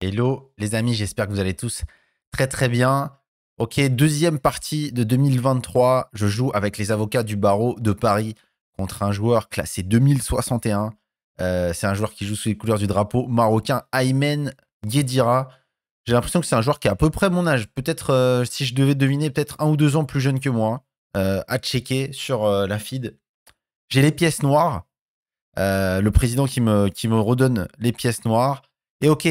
Hello les amis, j'espère que vous allez tous très très bien. Ok, deuxième partie de 2023, je joue avec les avocats du barreau de Paris contre un joueur classé 2061. Euh, c'est un joueur qui joue sous les couleurs du drapeau marocain Aymen Guedira. J'ai l'impression que c'est un joueur qui est à peu près mon âge, peut-être euh, si je devais deviner, peut-être un ou deux ans plus jeune que moi, euh, à checker sur la feed. J'ai les pièces noires, le président qui me, qui me redonne les pièces noires. Et ok,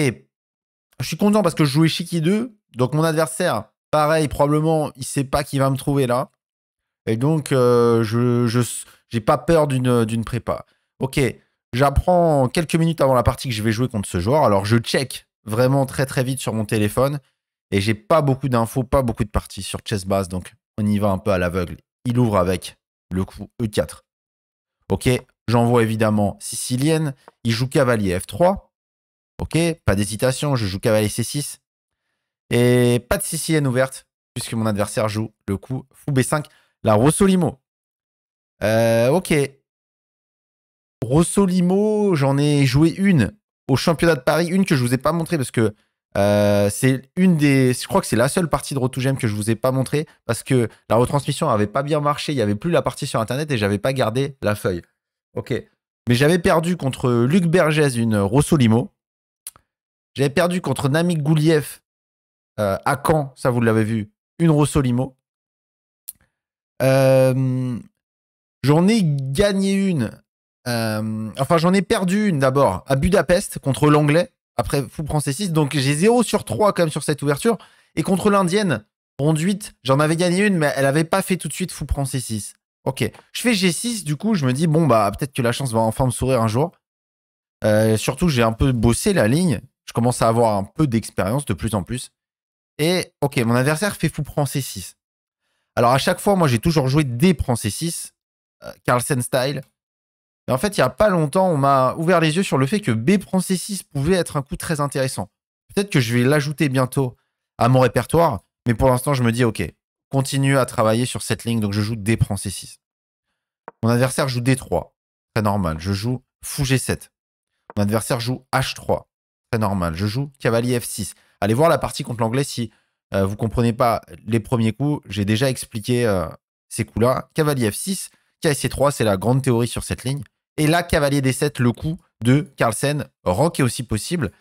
je suis content parce que je jouais Chiki 2. Donc mon adversaire, pareil, probablement, il sait pas qui va me trouver là. Et donc, euh, je n'ai pas peur d'une prépa. Ok, j'apprends quelques minutes avant la partie que je vais jouer contre ce joueur. Alors, je check vraiment très très vite sur mon téléphone. Et j'ai pas beaucoup d'infos, pas beaucoup de parties sur Chessbase. Donc, on y va un peu à l'aveugle. Il ouvre avec le coup E4. Ok, j'envoie évidemment Sicilienne. Il joue cavalier F3. Ok, pas d'hésitation, je joue cavalier C6. Et pas de Sicilienne ouverte, puisque mon adversaire joue le coup fou B5. La Rossolimo. Euh, ok. Rossolimo, j'en ai joué une au championnat de Paris, une que je ne vous ai pas montrée parce que euh, c'est une des. Je crois que c'est la seule partie de Rotugem que je ne vous ai pas montrée parce que la retransmission n'avait pas bien marché, il n'y avait plus la partie sur internet et j'avais pas gardé la feuille. Ok. Mais j'avais perdu contre Luc Bergès une Rossolimo. J'avais perdu contre Namik Gouliev euh, à Caen, ça vous l'avez vu, une Rossolimo. Euh, j'en ai gagné une. Euh, enfin, j'en ai perdu une d'abord à Budapest contre l'anglais. Après, fou prend c 6. Donc, j'ai 0 sur 3 quand même sur cette ouverture. Et contre l'indienne, Rond j'en avais gagné une, mais elle n'avait pas fait tout de suite fou prend c 6. Ok. Je fais G6, du coup, je me dis, bon, bah, peut-être que la chance va enfin me sourire un jour. Euh, surtout, j'ai un peu bossé la ligne. Je commence à avoir un peu d'expérience de plus en plus. Et ok, mon adversaire fait fou prend C6. Alors à chaque fois, moi j'ai toujours joué D prend C6, euh, Carlsen style. Et en fait, il n'y a pas longtemps, on m'a ouvert les yeux sur le fait que B prend C6 pouvait être un coup très intéressant. Peut-être que je vais l'ajouter bientôt à mon répertoire, mais pour l'instant, je me dis ok, continue à travailler sur cette ligne, donc je joue D prend C6. Mon adversaire joue D3, très normal. Je joue fou G7. Mon adversaire joue H3, très normal. Je joue cavalier F6. Allez voir la partie contre l'anglais si vous euh, vous comprenez pas les premiers coups. J'ai déjà expliqué euh, ces coups-là. Cavalier F6, ksc 3 c'est la grande théorie sur cette ligne. Et là, cavalier D7, le coup de Carlsen. Rock est aussi possible.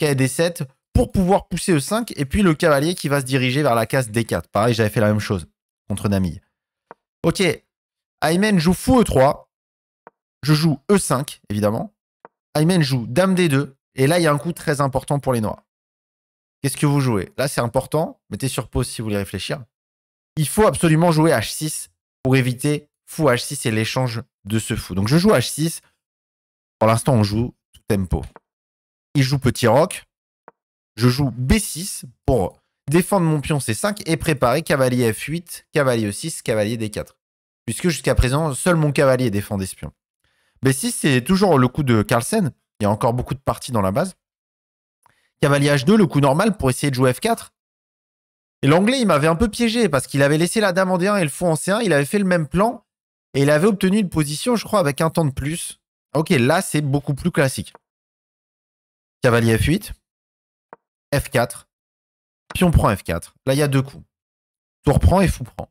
KD7 pour pouvoir pousser E5. Et puis le cavalier qui va se diriger vers la case D4. Pareil, j'avais fait la même chose contre Namille. Ok. Aymen joue fou E3. Je joue E5, évidemment. Aymen joue Dame D2. Et là, il y a un coup très important pour les noirs. Qu'est-ce que vous jouez Là, c'est important. Mettez sur pause si vous voulez réfléchir. Il faut absolument jouer H6 pour éviter fou H6 et l'échange de ce fou. Donc, je joue H6. Pour l'instant, on joue tempo. Il joue petit roc. Je joue B6 pour défendre mon pion C5 et préparer cavalier F8, cavalier E6, cavalier D4. Puisque jusqu'à présent, seul mon cavalier défendait ce pion. B6, c'est toujours le coup de Carlsen. Il y a encore beaucoup de parties dans la base. Cavalier H2, le coup normal pour essayer de jouer F4. Et l'anglais, il m'avait un peu piégé parce qu'il avait laissé la dame en D1 et le fou en C1. Il avait fait le même plan et il avait obtenu une position, je crois, avec un temps de plus. Ok, là, c'est beaucoup plus classique. Cavalier F8, F4, pion prend F4. Là, il y a deux coups. Tour prend et fou prend.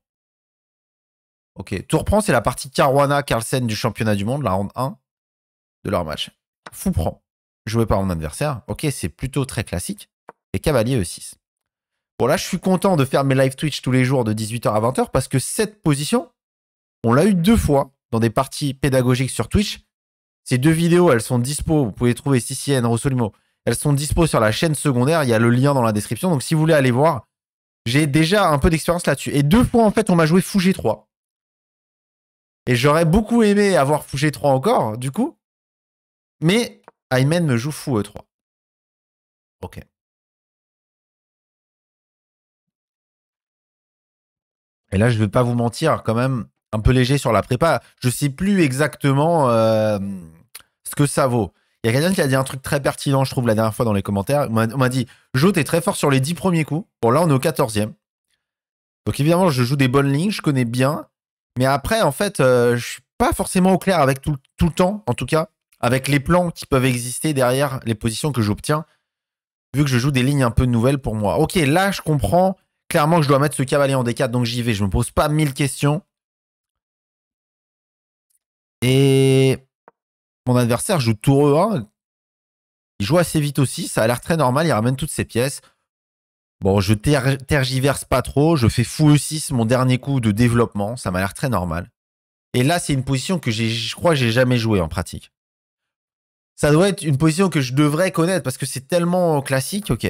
Ok, tour prend, c'est la partie Caruana-Carlsen du championnat du monde, la round 1 de leur match prend, joué par mon adversaire. Ok, c'est plutôt très classique. Et cavalier E6. Bon, là, je suis content de faire mes live Twitch tous les jours de 18h à 20h parce que cette position, on l'a eu deux fois dans des parties pédagogiques sur Twitch. Ces deux vidéos, elles sont dispo. Vous pouvez trouver CCN, Rossolimo. Elles sont dispo sur la chaîne secondaire. Il y a le lien dans la description. Donc, si vous voulez aller voir, j'ai déjà un peu d'expérience là-dessus. Et deux fois, en fait, on m'a joué Fou G3. Et j'aurais beaucoup aimé avoir Fou G3 encore, du coup. Mais Aymen me joue fou E3. Ok. Et là, je ne vais pas vous mentir, quand même, un peu léger sur la prépa. Je ne sais plus exactement euh, ce que ça vaut. Il y a quelqu'un qui a dit un truc très pertinent, je trouve, la dernière fois dans les commentaires. On m'a dit Joe, t'es très fort sur les 10 premiers coups. Bon, là, on est au 14e. Donc, évidemment, je joue des bonnes lignes, je connais bien. Mais après, en fait, je euh, je suis pas forcément au clair avec tout le temps, en tout cas avec les plans qui peuvent exister derrière les positions que j'obtiens, vu que je joue des lignes un peu nouvelles pour moi. Ok, là, je comprends clairement que je dois mettre ce cavalier en D4, donc j'y vais. Je me pose pas mille questions. Et mon adversaire joue tour E1. Il joue assez vite aussi. Ça a l'air très normal. Il ramène toutes ses pièces. Bon, je tergiverse pas trop. Je fais fou E6, mon dernier coup de développement. Ça m'a l'air très normal. Et là, c'est une position que je crois que j'ai jamais jouée en pratique ça doit être une position que je devrais connaître parce que c'est tellement classique, ok.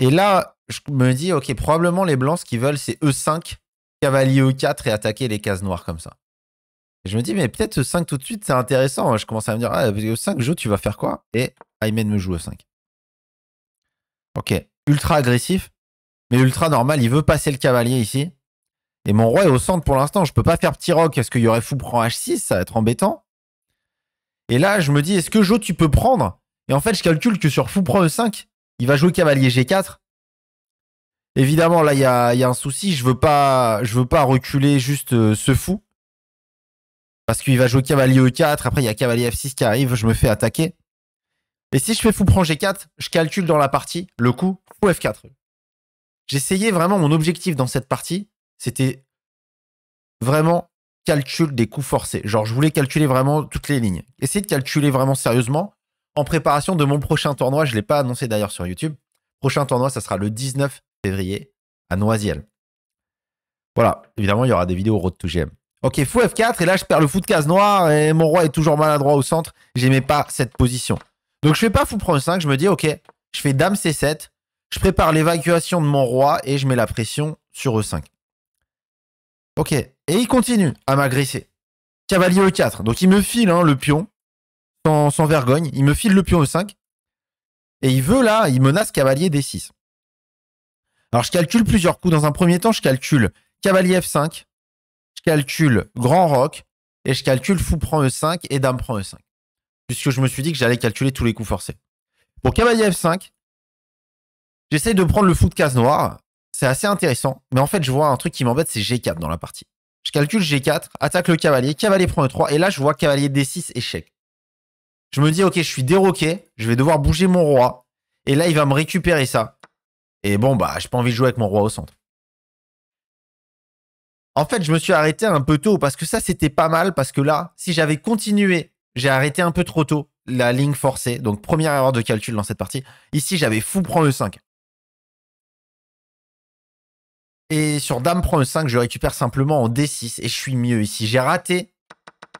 Et là, je me dis, ok, probablement les blancs, ce qu'ils veulent, c'est E5, cavalier E4 et attaquer les cases noires comme ça. je me dis, mais peut-être E5 tout de suite, c'est intéressant. Je commence à me dire, ah, E5, e jeu, tu vas faire quoi Et Ayman me joue E5. Ok, ultra agressif, mais ultra normal. Il veut passer le cavalier ici. Et mon roi est au centre pour l'instant. Je peux pas faire petit roc parce qu'il y aurait fou prend H6, ça va être embêtant. Et là, je me dis, est-ce que Joe, tu peux prendre Et en fait, je calcule que sur fou prend E5, il va jouer cavalier G4. Évidemment, là, il y a, un souci. Je veux pas, je veux pas reculer juste euh, ce fou. Parce qu'il va jouer cavalier E4. Après, il y a cavalier F6 qui arrive. Je me fais attaquer. Et si je fais fou prend G4, je calcule dans la partie le coup fou F4. J'essayais vraiment mon objectif dans cette partie. C'était vraiment Calcule des coups forcés. Genre, je voulais calculer vraiment toutes les lignes. Essayer de calculer vraiment sérieusement en préparation de mon prochain tournoi. Je ne l'ai pas annoncé d'ailleurs sur YouTube. Prochain tournoi, ça sera le 19 février à Noisiel. Voilà, évidemment, il y aura des vidéos road to GM. Ok, fou F4, et là, je perds le fou de case noire, et mon roi est toujours maladroit au centre. J'aimais pas cette position. Donc, je fais pas fou prendre 5, je me dis, ok, je fais dame C7, je prépare l'évacuation de mon roi, et je mets la pression sur E5. Ok. Et il continue à m'agresser. Cavalier E4. Donc il me file hein, le pion, sans, sans, vergogne. Il me file le pion E5. Et il veut là, il menace cavalier D6. Alors je calcule plusieurs coups. Dans un premier temps, je calcule cavalier F5. Je calcule grand roc. Et je calcule fou prend E5 et dame prend E5. Puisque je me suis dit que j'allais calculer tous les coups forcés. Pour cavalier F5, j'essaye de prendre le fou de case noire. C'est assez intéressant. Mais en fait, je vois un truc qui m'embête, c'est G4 dans la partie. Je calcule G4, attaque le cavalier, cavalier prend E3, et là, je vois cavalier D6, échec. Je me dis, ok, je suis déroqué, je vais devoir bouger mon roi, et là, il va me récupérer ça. Et bon, bah, j'ai pas envie de jouer avec mon roi au centre. En fait, je me suis arrêté un peu tôt parce que ça, c'était pas mal. Parce que là, si j'avais continué, j'ai arrêté un peu trop tôt la ligne forcée. Donc, première erreur de calcul dans cette partie. Ici, j'avais fou prend E5. Et sur Dame prend e 5, je récupère simplement en D6 et je suis mieux ici. J'ai raté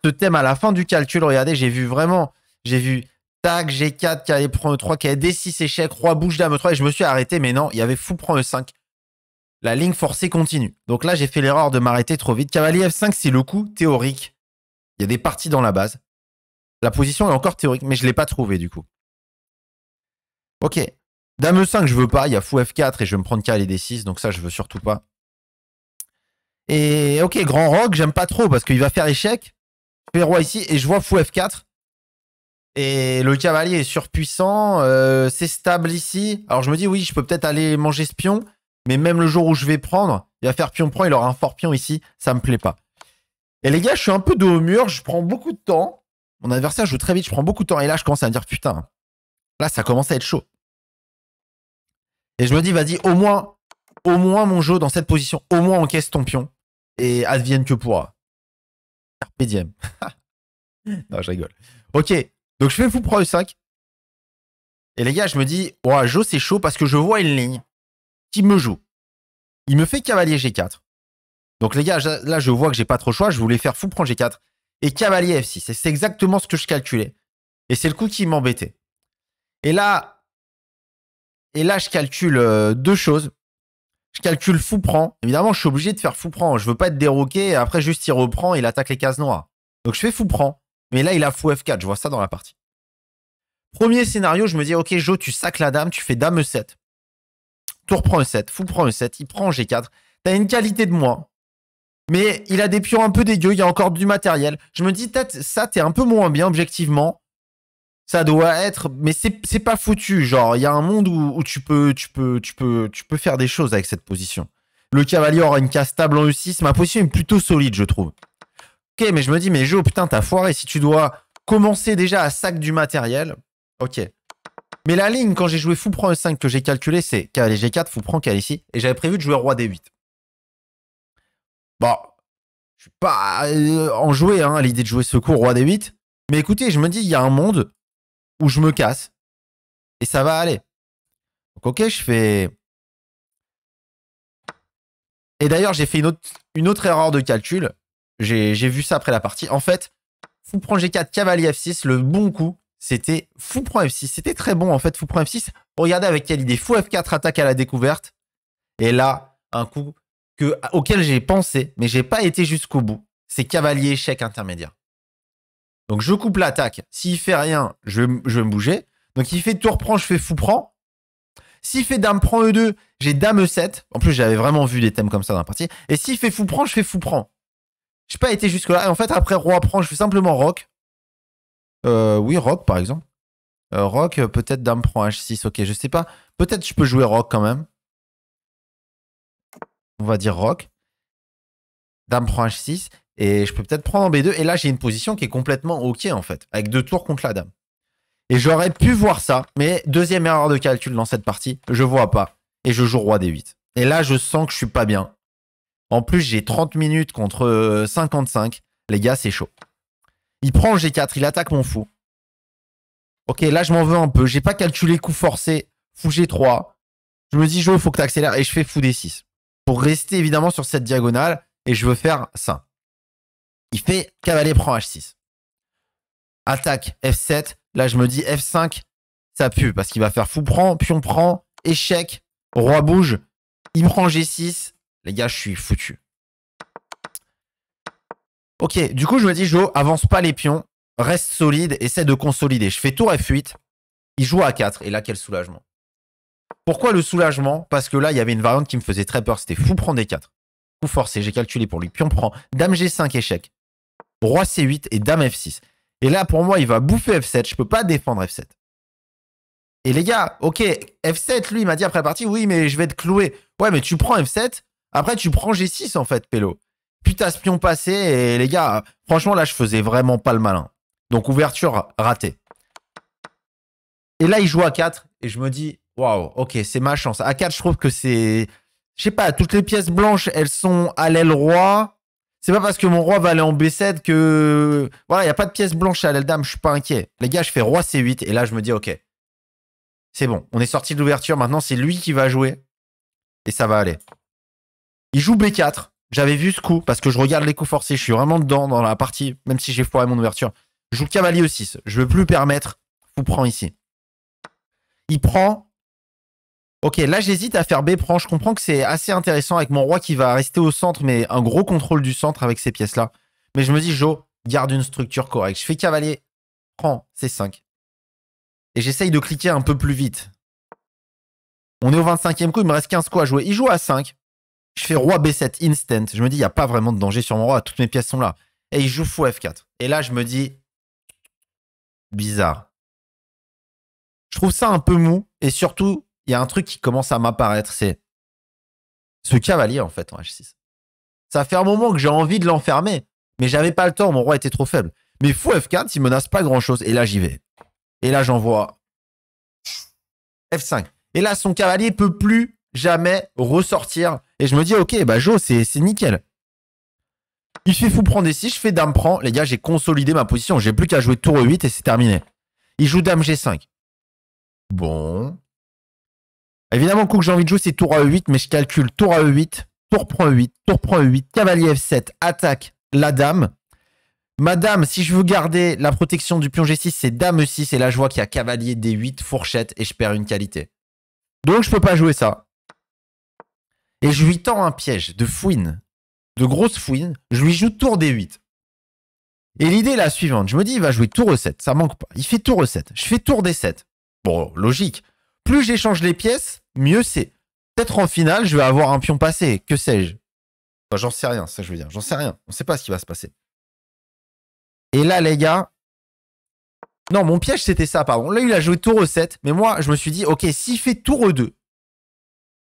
ce thème à la fin du calcul. Regardez, j'ai vu vraiment, j'ai vu tac, G4, Calais prend e 3, D6 échec, Roi bouge, Dame 3 et je me suis arrêté. Mais non, il y avait fou prend e 5. La ligne forcée continue. Donc là, j'ai fait l'erreur de m'arrêter trop vite. Cavalier F5, c'est le coup théorique. Il y a des parties dans la base. La position est encore théorique, mais je ne l'ai pas trouvée du coup. Ok, Dame 5 je veux pas. Il y a fou F4 et je vais me prendre aller D6. Donc ça, je veux surtout pas. Et ok, grand rock, j'aime pas trop parce qu'il va faire échec. Je fais roi ici et je vois fou F4. Et le cavalier est surpuissant. Euh, c'est stable ici. Alors je me dis, oui, je peux peut-être aller manger ce pion. Mais même le jour où je vais prendre, il va faire pion prend. Il aura un fort pion ici. Ça me plaît pas. Et les gars, je suis un peu de au mur. Je prends beaucoup de temps. Mon adversaire joue très vite. Je prends beaucoup de temps. Et là, je commence à me dire, putain, là, ça commence à être chaud. Et je me dis, vas-y, au moins, au moins, mon jeu, dans cette position, au moins encaisse ton pion. Et advienne que pourra. Carpe non, je rigole. Ok, donc je fais fou pro 5 e Et les gars, je me dis, ouais, Joe, c'est chaud parce que je vois une ligne qui me joue. Il me fait cavalier G4. Donc les gars, là, je vois que j'ai pas trop le choix. Je voulais faire fou prend G4 et cavalier F6. c'est exactement ce que je calculais. Et c'est le coup qui m'embêtait. Et là, et là, je calcule euh, deux choses. Je calcule fou prend. Évidemment, je suis obligé de faire fou prend. Je veux pas être déroqué. après, juste il reprend, et il attaque les cases noires. Donc je fais fou prend. Mais là, il a fou F4. Je vois ça dans la partie. Premier scénario, je me dis, ok, Joe, tu sacs la dame, tu fais dame E7. Tour prend E7, fou prend E7, il prend G4. T'as une qualité de moins. Mais il a des pions un peu dégueux, il y a encore du matériel. Je me dis, peut ça, t'es un peu moins bien objectivement. Ça doit être, mais c'est pas foutu. Genre, il y a un monde où, tu peux, tu peux, tu peux, tu peux faire des choses avec cette position. Le cavalier aura une casse stable en U6. Ma position est plutôt solide, je trouve. Ok, mais je me dis, mais Joe, putain, t'as foiré. Si tu dois commencer déjà à sac du matériel, ok. Mais la ligne, quand j'ai joué fou prend E5 que j'ai calculé, c'est cavalier G4, fou prend cavalier ici. Et j'avais prévu de jouer roi D8. Bon, je suis pas euh, en jouer, hein, l'idée de jouer ce roi D8. Mais écoutez, je me dis, il y a un monde où je me casse et ça va aller. Donc, ok, je fais. Et d'ailleurs, j'ai fait une autre, erreur de calcul. J'ai vu ça après la partie. En fait, fou prend G4, cavalier F6, le bon coup, c'était fou prend F6. C'était très bon en fait, fou prend F6. Regardez avec quelle idée. Fou F4 attaque à la découverte. Et là, un coup auquel j'ai pensé, mais j'ai pas été jusqu'au bout. C'est cavalier échec intermédiaire. Donc je coupe l'attaque. S'il fait rien, je vais, me bouger. Donc il fait tour prend, je fais fou prend. S'il fait dame prend E2, j'ai dame E7. En plus, j'avais vraiment vu des thèmes comme ça dans la partie. Et s'il fait fou prend, je fais fou prend. Je J'ai pas été jusque-là. Et en fait, après roi prend, je fais simplement rock. Euh, oui, rock par exemple. Euh, rock, euh, peut-être dame prend H6. Ok, je sais pas. Peut-être je peux jouer rock quand même. On va dire rock. Dame prend H6. Et je peux peut-être prendre en B2. Et là, j'ai une position qui est complètement OK, en fait, avec deux tours contre la dame. Et j'aurais pu voir ça, mais deuxième erreur de calcul dans cette partie, je vois pas. Et je joue roi D8. Et là, je sens que je suis pas bien. En plus, j'ai 30 minutes contre 55. Euh, Les gars, c'est chaud. Il prend G4, il attaque mon fou. Ok, là, je m'en veux un peu. J'ai pas calculé coup forcé, fou G3. Je me dis, il faut que tu accélères. Et je fais fou D6. Pour rester évidemment sur cette diagonale. Et je veux faire ça. Il fait cavalier prend H6. Attaque F7. Là, je me dis F5, ça pue parce qu'il va faire fou prend, pion prend, échec, roi bouge, il prend G6. Les gars, je suis foutu. Ok, du coup, je me dis, Joe, avance pas les pions, reste solide, essaie de consolider. Je fais tour F8, il joue à 4, et là, quel soulagement. Pourquoi le soulagement Parce que là, il y avait une variante qui me faisait très peur, c'était fou prend D4. Fou forcé, j'ai calculé pour lui. Pion prend, dame G5, échec roi C8 et dame F6. Et là, pour moi, il va bouffer F7. Je peux pas défendre F7. Et les gars, ok, F7, lui, il m'a dit après la partie, oui, mais je vais te clouer. Ouais, mais tu prends F7, après tu prends G6, en fait, Pélo. Putain, spion passé, et les gars, franchement, là, je faisais vraiment pas le malin. Donc, ouverture ratée. Et là, il joue A4, et je me dis, waouh, ok, c'est ma chance. A4, je trouve que c'est. Je sais pas, toutes les pièces blanches, elles sont à l'aile roi, c'est pas parce que mon roi va aller en B7 que. Voilà, il n'y a pas de pièce blanche à la dame, je suis pas inquiet. Les gars, je fais roi C8 et là, je me dis, ok, c'est bon, on est sorti de l'ouverture, maintenant c'est lui qui va jouer et ça va aller. Il joue B4, j'avais vu ce coup parce que je regarde les coups forcés, je suis vraiment dedans dans la partie, même si j'ai foiré mon ouverture. Je joue cavalier E6, je veux plus permettre, vous prends ici. Il prend Ok, là j'hésite à faire B prend. Je comprends que c'est assez intéressant avec mon roi qui va rester au centre, mais un gros contrôle du centre avec ces pièces-là. Mais je me dis, Jo, garde une structure correcte. Je fais cavalier, prends C5. Et j'essaye de cliquer un peu plus vite. On est au 25e coup, il me reste 15 coups à jouer. Il joue à 5. Je fais roi B7 instant. Je me dis, il n'y a pas vraiment de danger sur mon roi, toutes mes pièces sont là. Et il joue fou F4. Et là, je me dis, bizarre. Je trouve ça un peu mou et surtout il y a un truc qui commence à m'apparaître, c'est ce cavalier en fait en H6. Ça fait un moment que j'ai envie de l'enfermer, mais j'avais pas le temps, mon roi était trop faible. Mais fou F4, il menace pas grand chose, et là j'y vais. Et là j'envoie F5. Et là son cavalier peut plus jamais ressortir. Et je me dis, ok, bah Joe c'est nickel. Il fait fou prendre ici. je fais dame prend. Les gars, j'ai consolidé ma position. J'ai plus qu'à jouer tour 8 et c'est terminé. Il joue dame G5. Bon. Évidemment, le coup que j'ai envie de jouer, c'est tour à 8 mais je calcule tour à 8 tour prend 8 tour prend 8 cavalier F7, attaque la dame. Madame, si je veux garder la protection du pion G6, c'est dame E6, et là je vois qu'il y a cavalier D8, fourchette, et je perds une qualité. Donc je peux pas jouer ça. Et je lui tends un piège de fouine, de grosse fouine, je lui joue tour D8. Et l'idée est la suivante, je me dis, il va jouer tour E7, ça manque pas. Il fait tour E7, je fais tour D7. Bon, logique, plus j'échange les pièces, mieux c'est. Peut-être en finale, je vais avoir un pion passé, que sais-je. Bah, j'en sais rien, ça je veux dire. J'en sais rien. On ne sait pas ce qui va se passer. Et là, les gars. Non, mon piège, c'était ça, pardon. Là, il a joué tour e 7. Mais moi, je me suis dit, ok, s'il fait tour e 2.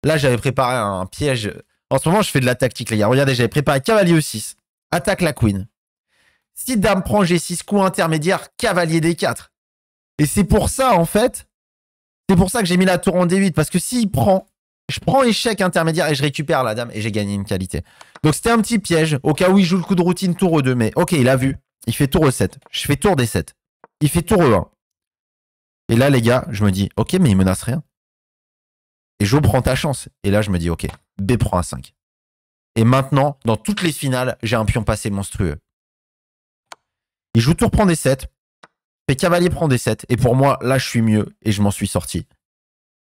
Là, j'avais préparé un piège. En ce moment, je fais de la tactique, les gars. Regardez, j'avais préparé cavalier e 6. Attaque la queen. Si dame prend G6, coup intermédiaire, cavalier D4. Et c'est pour ça, en fait, c'est pour ça que j'ai mis la tour en D8, parce que s'il prend, je prends échec intermédiaire et je récupère la dame et j'ai gagné une qualité. Donc c'était un petit piège, au cas où il joue le coup de routine tour E2, mais ok, il a vu. Il fait tour E7. Je fais tour D7. Il fait tour E1. Et là, les gars, je me dis, ok, mais il menace rien. Et je prends ta chance. Et là, je me dis, ok, B prend a 5. Et maintenant, dans toutes les finales, j'ai un pion passé monstrueux. Il joue tour prend des 7 fait cavalier prend des 7. Et pour moi, là, je suis mieux et je m'en suis sorti.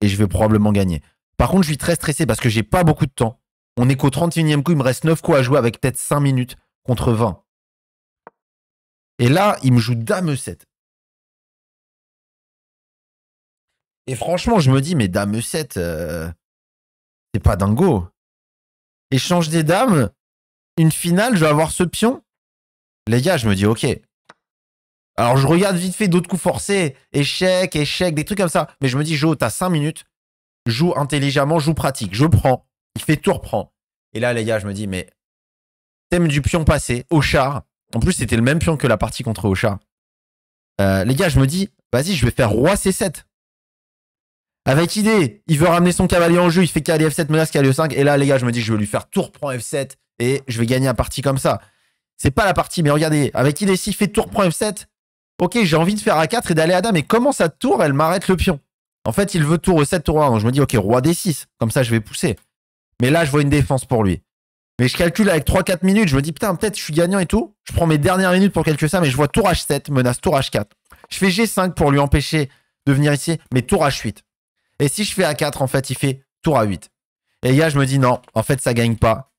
Et je vais probablement gagner. Par contre, je suis très stressé parce que j'ai pas beaucoup de temps. On est qu'au 31e coup, il me reste 9 coups à jouer avec peut-être 5 minutes contre 20. Et là, il me joue dame E7. Et franchement, je me dis, mais dame E7, euh, c'est pas dingo. Échange des dames, une finale, je vais avoir ce pion. Les gars, je me dis, ok, alors je regarde vite fait d'autres coups forcés, échecs, échecs, des trucs comme ça. Mais je me dis, Joe, t'as 5 minutes, joue intelligemment, joue pratique. Je prends. Il fait tour, prend. Et là, les gars, je me dis, mais thème du pion passé, au char. En plus, c'était le même pion que la partie contre au Euh, les gars, je me dis, vas-y, je vais faire roi C7. Avec idée, il veut ramener son cavalier en jeu, il fait cavalier F7, menace cavalier E5. Et là, les gars, je me dis, je vais lui faire tour, prend F7 et je vais gagner un partie comme ça. C'est pas la partie, mais regardez, avec idée, s'il fait tour, prend F7, ok, j'ai envie de faire A4 et d'aller à dame, mais comment ça tour, elle m'arrête le pion En fait, il veut tour E7, tour 1, donc je me dis, ok, roi D6, comme ça je vais pousser. Mais là, je vois une défense pour lui. Mais je calcule avec 3-4 minutes, je me dis, putain, peut-être je suis gagnant et tout. Je prends mes dernières minutes pour calculer ça, mais je vois tour H7, menace tour H4. Je fais G5 pour lui empêcher de venir ici, mais tour H8. Et si je fais A4, en fait, il fait tour A8. Et là, je me dis, non, en fait, ça gagne pas.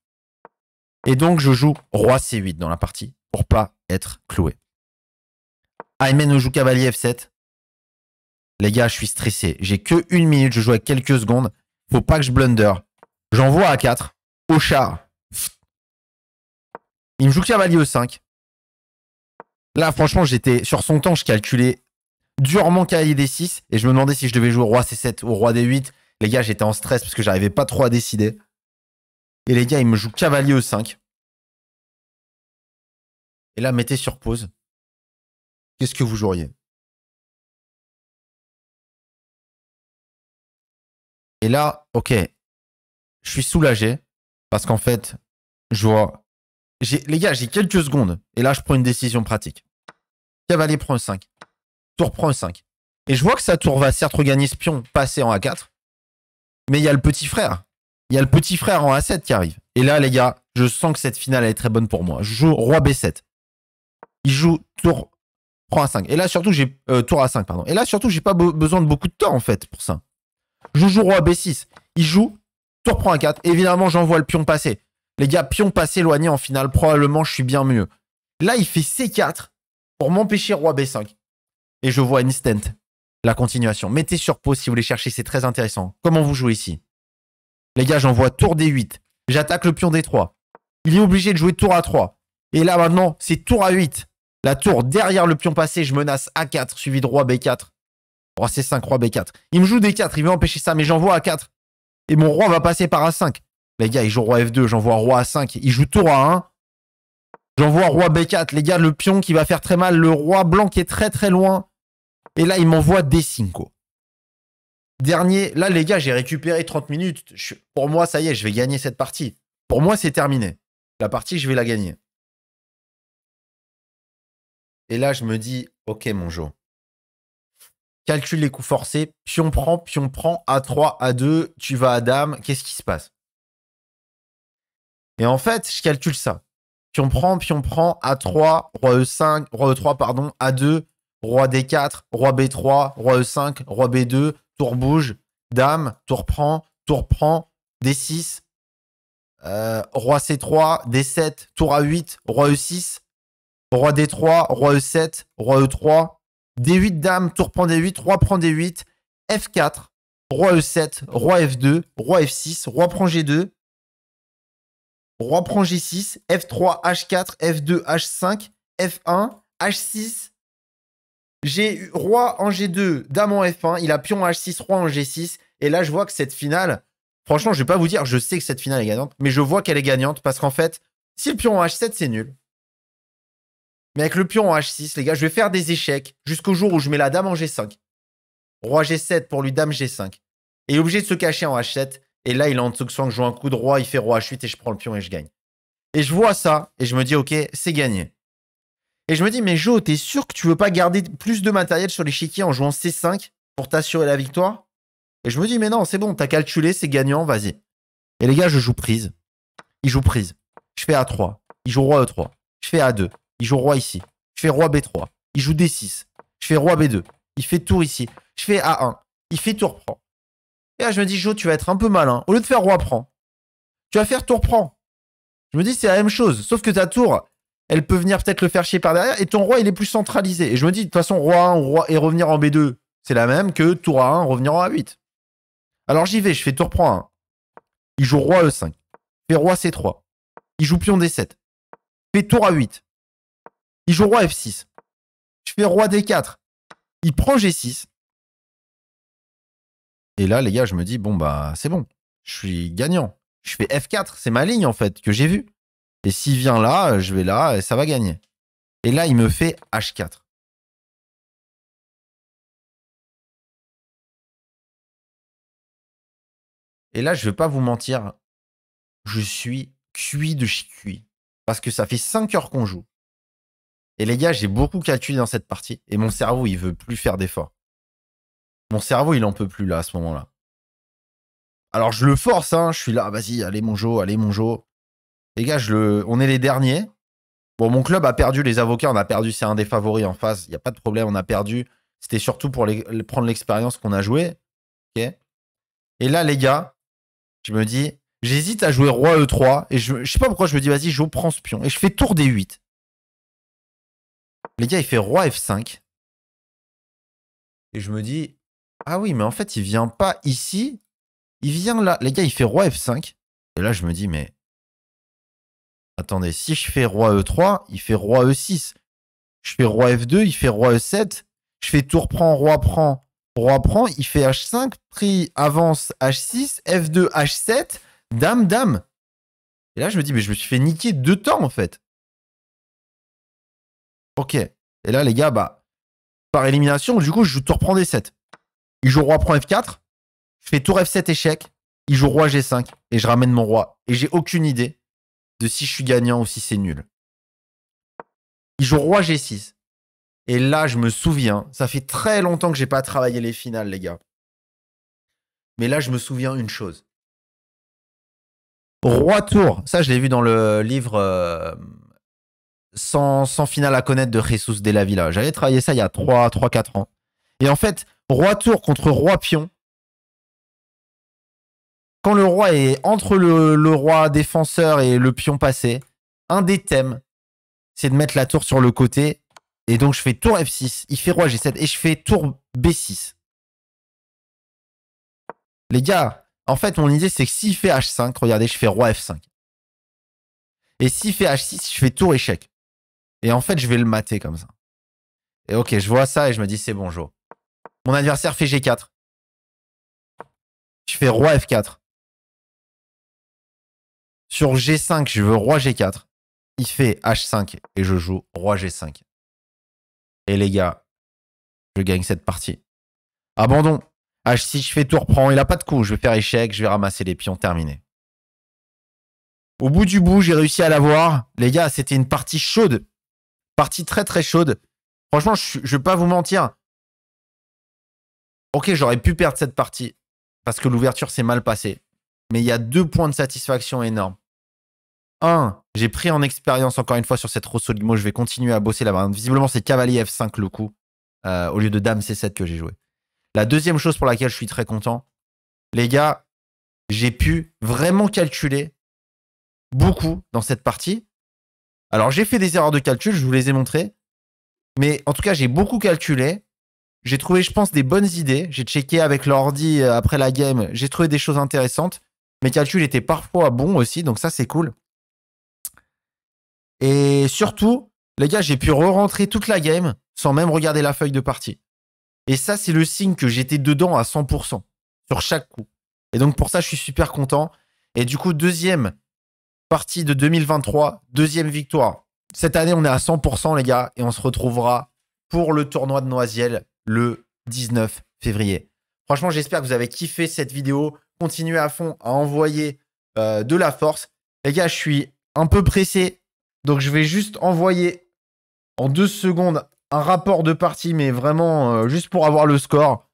Et donc, je joue roi C8 dans la partie pour pas être cloué. Aymen nous joue cavalier F7. Les gars, je suis stressé. J'ai que une minute, je joue avec quelques secondes. Faut pas que je blunder. J'envoie à 4. Au char. Il me joue cavalier E5. Là, franchement, j'étais sur son temps, je calculais durement cavalier D6 et je me demandais si je devais jouer roi C7 ou roi D8. Les gars, j'étais en stress parce que j'arrivais pas trop à décider. Et les gars, il me joue cavalier E5. Et là, mettez sur pause qu'est-ce que vous joueriez Et là, ok, je suis soulagé parce qu'en fait, je vois. Les gars, j'ai quelques secondes et là, je prends une décision pratique. Cavalier prend un 5. Tour prend un 5. Et je vois que sa tour va certes regagner ce pion, passer en A4. Mais il y a le petit frère. Il y a le petit frère en A7 qui arrive. Et là, les gars, je sens que cette finale, elle est très bonne pour moi. Je joue Roi B7. Il joue tour prends à 5. Et là, surtout, j'ai. Euh, tour à 5, pardon. Et là, surtout, j'ai pas besoin de beaucoup de temps, en fait, pour ça. Je joue roi B6. Il joue, tour prend à 4. Évidemment, j'envoie le pion passer. Les gars, pion passé, éloigné en finale. Probablement, je suis bien mieux. Là, il fait C4 pour m'empêcher roi B5. Et je vois instant la continuation. Mettez sur pause si vous voulez chercher, c'est très intéressant. Comment vous jouez ici Les gars, j'envoie tour D8. J'attaque le pion D3. Il est obligé de jouer tour A3. Et là, maintenant, c'est tour à 8 la tour derrière le pion passé, je menace A4, suivi de roi B4. Roi C5, roi B4. Il me joue D4, il veut empêcher ça, mais j'envoie A4. Et mon roi va passer par A5. Les gars, il joue roi F2, j'envoie roi A5. Il joue tour A1. J'envoie roi B4. Les gars, le pion qui va faire très mal. Le roi blanc qui est très très loin. Et là, il m'envoie D5. Dernier. Là, les gars, j'ai récupéré 30 minutes. Pour moi, ça y est, je vais gagner cette partie. Pour moi, c'est terminé. La partie, je vais la gagner. Et là, je me dis, ok, mon Joe, calcule les coups forcés, puis on prend, puis on prend, A3, A2, tu vas à dame, qu'est-ce qui se passe Et en fait, je calcule ça. puis on prend, puis on prend, A3, roi E5, roi E3, pardon, A2, roi D4, roi B3, roi E5, roi B2, tour bouge, dame, tour prend, tour prend, D6, euh, roi C3, D7, tour A8, roi E6, Roi D3, Roi E7, Roi E3, D8 dame, tour prend D8, Roi prend D8, F4, Roi E7, Roi F2, Roi F6, Roi prend G2, Roi prend G6, F3, H4, F2, H5, F1, H6, G, Roi en G2, Dame en F1, il a Pion H6, Roi en G6, et là je vois que cette finale, franchement je vais pas vous dire, je sais que cette finale est gagnante, mais je vois qu'elle est gagnante parce qu'en fait, si le Pion en H7 c'est nul, mais avec le pion en H6, les gars, je vais faire des échecs jusqu'au jour où je mets la dame en G5. Roi G7 pour lui, dame G5. Et il est obligé de se cacher en H7. Et là, il est en dessous que joue un coup de roi, il fait roi H8 et je prends le pion et je gagne. Et je vois ça et je me dis, ok, c'est gagné. Et je me dis, mais Joe, t'es sûr que tu veux pas garder plus de matériel sur l'échiquier en jouant C5 pour t'assurer la victoire Et je me dis, mais non, c'est bon, t'as calculé, c'est gagnant, vas-y. Et les gars, je joue prise. Il joue prise. Je fais A3. Il joue roi E3. Je fais A2. Il joue roi ici. Je fais roi B3. Il joue D6. Je fais roi B2. Il fait tour ici. Je fais A1. Il fait tour prend. Et là, je me dis, Joe, tu vas être un peu malin. Au lieu de faire roi prend, tu vas faire tour prend. Je me dis, c'est la même chose. Sauf que ta tour, elle peut venir peut-être le faire chier par derrière. Et ton roi, il est plus centralisé. Et je me dis, de toute façon, roi 1 roi et revenir en B2, c'est la même que tour A1, revenir en A8. Alors j'y vais, je fais tour prend 1. Il joue roi E5. fais roi C3. Il joue pion D7. Fais tour A8. Il joue roi F6. Je fais roi D4. Il prend G6. Et là, les gars, je me dis, bon, bah, c'est bon. Je suis gagnant. Je fais F4. C'est ma ligne, en fait, que j'ai vue. Et s'il vient là, je vais là et ça va gagner. Et là, il me fait H4. Et là, je ne vais pas vous mentir, je suis cuit de chez Parce que ça fait 5 heures qu'on joue. Et les gars, j'ai beaucoup calculé dans cette partie et mon cerveau, il veut plus faire d'efforts. Mon cerveau, il en peut plus là à ce moment-là. Alors je le force, hein, je suis là, vas-y, allez mon Jo, allez mon Jo. Les gars, je le... on est les derniers. Bon, mon club a perdu les avocats, on a perdu, c'est un des favoris en face, il n'y a pas de problème, on a perdu. C'était surtout pour prendre l'expérience qu'on a joué. Et là, les gars, je me dis, j'hésite à jouer roi E3 et je, je sais pas pourquoi je me dis, vas-y, je prends ce pion et je fais tour des 8 gars, il fait roi F5. Et je me dis, ah oui, mais en fait, il vient pas ici, il vient là. Les gars, il fait roi F5. Et là, je me dis, mais attendez, si je fais roi E3, il fait roi E6. Je fais roi F2, il fait roi E7. Je fais tour prend, roi prend, roi prend, il fait H5, prix avance H6, F2, H7, dame, dame. Et là, je me dis, mais je me suis fait niquer deux temps, en fait. Ok. Et là, les gars, bah, par élimination, du coup, je joue tour prend D7. Il joue roi prend F4. Je fais tour F7 échec. Il joue roi G5. Et je ramène mon roi. Et j'ai aucune idée de si je suis gagnant ou si c'est nul. Il joue roi G6. Et là, je me souviens, ça fait très longtemps que j'ai pas travaillé les finales, les gars. Mais là, je me souviens une chose. Roi tour, ça je l'ai vu dans le livre euh, sans, finale à connaître de Jesus de la Villa. J'avais travaillé ça il y a 3-4 ans. Et en fait, roi tour contre roi pion, quand le roi est entre le, le, roi défenseur et le pion passé, un des thèmes, c'est de mettre la tour sur le côté. Et donc, je fais tour F6, il fait roi G7 et je fais tour B6. Les gars, en fait, mon idée, c'est que s'il fait H5, regardez, je fais roi F5. Et s'il fait H6, je fais tour échec. Et en fait, je vais le mater comme ça. Et ok, je vois ça et je me dis, c'est bon, Mon adversaire fait G4. Je fais Roi F4. Sur G5, je veux Roi G4. Il fait H5 et je joue Roi G5. Et les gars, je gagne cette partie. Abandon. H6, je fais tour prend. Il n'a pas de coup. Je vais faire échec. Je vais ramasser les pions. Terminé. Au bout du bout, j'ai réussi à l'avoir. Les gars, c'était une partie chaude. Partie très très chaude. Franchement, je ne vais pas vous mentir. Ok, j'aurais pu perdre cette partie parce que l'ouverture s'est mal passée. Mais il y a deux points de satisfaction énormes. Un, j'ai pris en expérience encore une fois sur cette rossolimo. Limo. Je vais continuer à bosser la bas Visiblement, c'est cavalier F5 le coup euh, au lieu de dame C7 que j'ai joué. La deuxième chose pour laquelle je suis très content, les gars, j'ai pu vraiment calculer beaucoup dans cette partie alors, j'ai fait des erreurs de calcul, je vous les ai montrées. Mais en tout cas, j'ai beaucoup calculé. J'ai trouvé, je pense, des bonnes idées. J'ai checké avec l'ordi euh, après la game. J'ai trouvé des choses intéressantes. Mes calculs étaient parfois bons aussi, donc ça, c'est cool. Et surtout, les gars, j'ai pu re-rentrer toute la game sans même regarder la feuille de partie. Et ça, c'est le signe que j'étais dedans à 100% sur chaque coup. Et donc, pour ça, je suis super content. Et du coup, deuxième partie de 2023, deuxième victoire. Cette année, on est à 100%, les gars, et on se retrouvera pour le tournoi de Noisiel le 19 février. Franchement, j'espère que vous avez kiffé cette vidéo. Continuez à fond à envoyer euh, de la force. Les gars, je suis un peu pressé, donc je vais juste envoyer en deux secondes un rapport de partie, mais vraiment euh, juste pour avoir le score.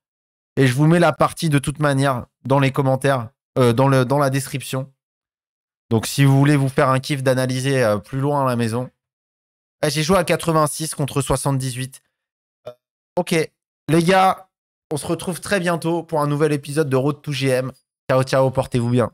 Et je vous mets la partie de toute manière dans les commentaires, euh, dans, le, dans la description. Donc, si vous voulez vous faire un kiff d'analyser euh, plus loin à la maison, ah, j'ai joué à 86 contre 78. Euh, ok, les gars, on se retrouve très bientôt pour un nouvel épisode de Road to GM. Ciao, ciao, portez-vous bien.